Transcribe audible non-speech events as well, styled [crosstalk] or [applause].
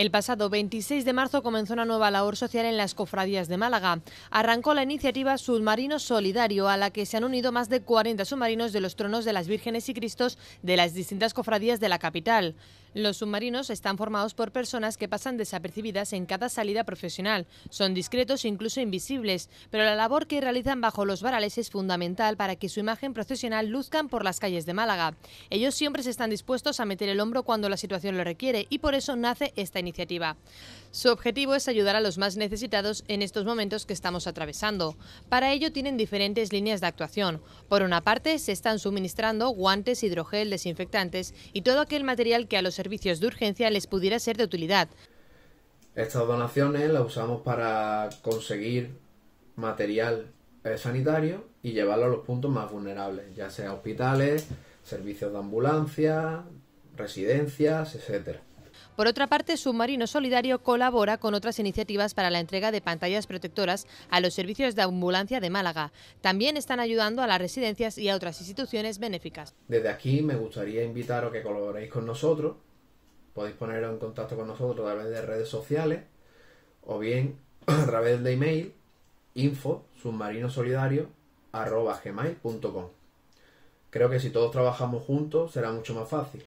El pasado 26 de marzo comenzó una nueva labor social en las cofradías de Málaga. Arrancó la iniciativa Submarino Solidario, a la que se han unido más de 40 submarinos de los tronos de las vírgenes y cristos de las distintas cofradías de la capital. Los submarinos están formados por personas que pasan desapercibidas en cada salida profesional. Son discretos e incluso invisibles, pero la labor que realizan bajo los varales es fundamental para que su imagen profesional luzcan por las calles de Málaga. Ellos siempre se están dispuestos a meter el hombro cuando la situación lo requiere y por eso nace esta iniciativa. Su objetivo es ayudar a los más necesitados en estos momentos que estamos atravesando. Para ello tienen diferentes líneas de actuación. Por una parte, se están suministrando guantes, hidrogel, desinfectantes y todo aquel material que a los servicios de urgencia les pudiera ser de utilidad. Estas donaciones las usamos para conseguir material eh, sanitario y llevarlo a los puntos más vulnerables, ya sea hospitales, servicios de ambulancia, residencias, etc. Por otra parte, Submarino Solidario colabora con otras iniciativas para la entrega de pantallas protectoras a los servicios de ambulancia de Málaga. También están ayudando a las residencias y a otras instituciones benéficas. Desde aquí me gustaría invitaros a que colaboréis con nosotros podéis poneros en contacto con nosotros a través de redes sociales o bien [clears throat] a través de email info gmail.com Creo que si todos trabajamos juntos será mucho más fácil.